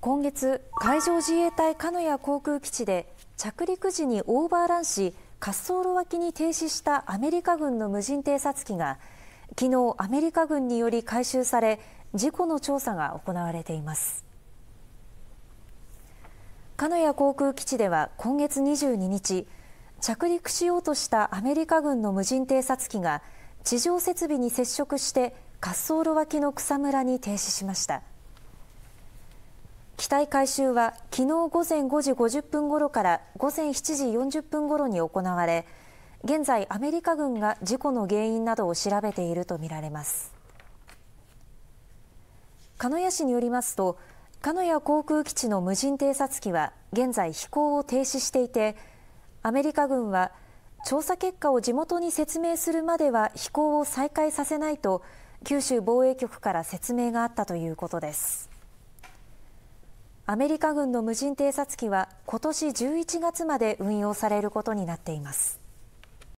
今月、海上自衛隊鹿屋航空基地で着陸時にオーバーランし滑走路脇に停止したアメリカ軍の無人偵察機が昨日アメリカ軍により回収され事故の調査が行われています鹿屋航空基地では今月22日着陸しようとしたアメリカ軍の無人偵察機が地上設備に接触して滑走路脇の草むらに停止しました。機体回収は昨日午前5時50分ごろから午前7時40分ごろに行われ現在アメリカ軍が事故の原因などを調べているとみられます鹿屋市によりますと鹿屋航空基地の無人偵察機は現在飛行を停止していてアメリカ軍は調査結果を地元に説明するまでは飛行を再開させないと九州防衛局から説明があったということですアメリカ軍の無人偵察機は今年11月まで運用されることになっています。